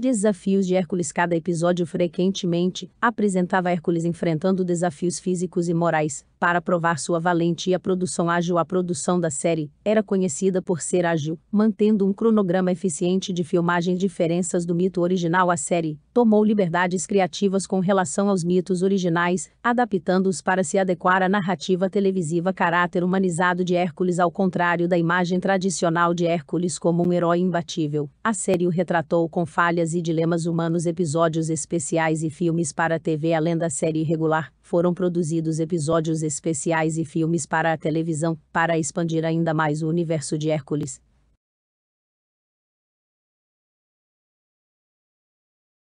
Desafios de Hércules Cada episódio frequentemente apresentava Hércules enfrentando desafios físicos e morais. Para provar sua valentia, produção ágil. A produção da série era conhecida por ser ágil, mantendo um cronograma eficiente de filmagem. Diferenças do mito original à série tomou liberdades criativas com relação aos mitos originais, adaptando-os para se adequar à narrativa televisiva. Caráter humanizado de Hércules, ao contrário da imagem tradicional de Hércules como um herói imbatível, a série o retratou com falhas Histórias e Dilemas Humanos Episódios especiais e filmes para a TV além da série regular, foram produzidos episódios especiais e filmes para a televisão, para expandir ainda mais o universo de Hércules.